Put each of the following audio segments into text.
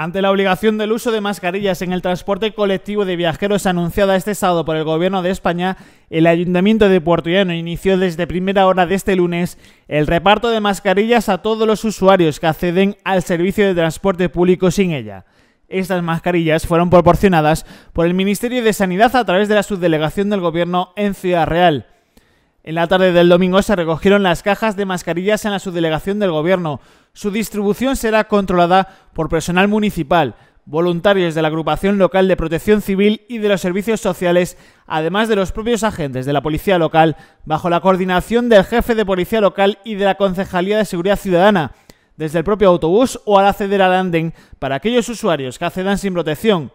Ante la obligación del uso de mascarillas en el transporte colectivo de viajeros anunciada este sábado por el Gobierno de España, el Ayuntamiento de Puerto inició desde primera hora de este lunes el reparto de mascarillas a todos los usuarios que acceden al servicio de transporte público sin ella. Estas mascarillas fueron proporcionadas por el Ministerio de Sanidad a través de la subdelegación del Gobierno en Ciudad Real. En la tarde del domingo se recogieron las cajas de mascarillas en la subdelegación del Gobierno. Su distribución será controlada por personal municipal, voluntarios de la agrupación local de protección civil y de los servicios sociales, además de los propios agentes de la policía local, bajo la coordinación del jefe de policía local y de la Concejalía de Seguridad Ciudadana, desde el propio autobús o al acceder al andén para aquellos usuarios que accedan sin protección.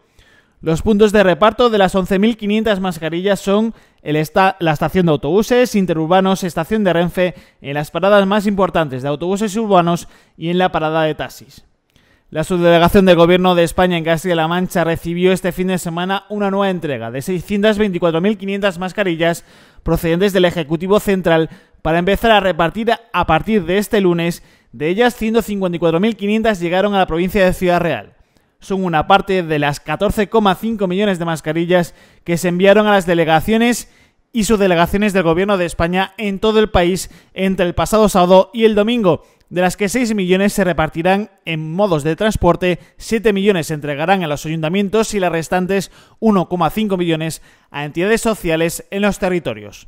Los puntos de reparto de las 11.500 mascarillas son la estación de autobuses, interurbanos, estación de Renfe, en las paradas más importantes de autobuses urbanos y en la parada de taxis. La subdelegación del Gobierno de España en Castilla-La Mancha recibió este fin de semana una nueva entrega de 624.500 mascarillas procedentes del Ejecutivo Central para empezar a repartir a partir de este lunes. De ellas, 154.500 llegaron a la provincia de Ciudad Real son una parte de las 14,5 millones de mascarillas que se enviaron a las delegaciones y subdelegaciones del Gobierno de España en todo el país entre el pasado sábado y el domingo, de las que 6 millones se repartirán en modos de transporte, 7 millones se entregarán a los ayuntamientos y las restantes 1,5 millones a entidades sociales en los territorios.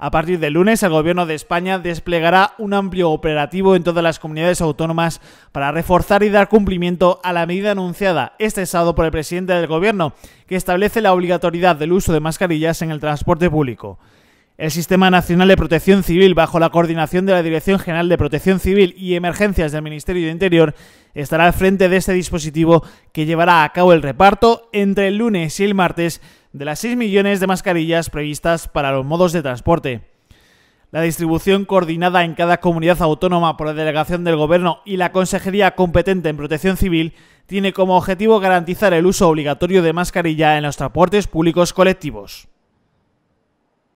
A partir del lunes, el Gobierno de España desplegará un amplio operativo en todas las comunidades autónomas para reforzar y dar cumplimiento a la medida anunciada este sábado por el presidente del Gobierno, que establece la obligatoriedad del uso de mascarillas en el transporte público. El Sistema Nacional de Protección Civil, bajo la coordinación de la Dirección General de Protección Civil y Emergencias del Ministerio de Interior, estará al frente de este dispositivo que llevará a cabo el reparto entre el lunes y el martes de las 6 millones de mascarillas previstas para los modos de transporte. La distribución coordinada en cada comunidad autónoma por la delegación del Gobierno y la Consejería competente en Protección Civil tiene como objetivo garantizar el uso obligatorio de mascarilla en los transportes públicos colectivos.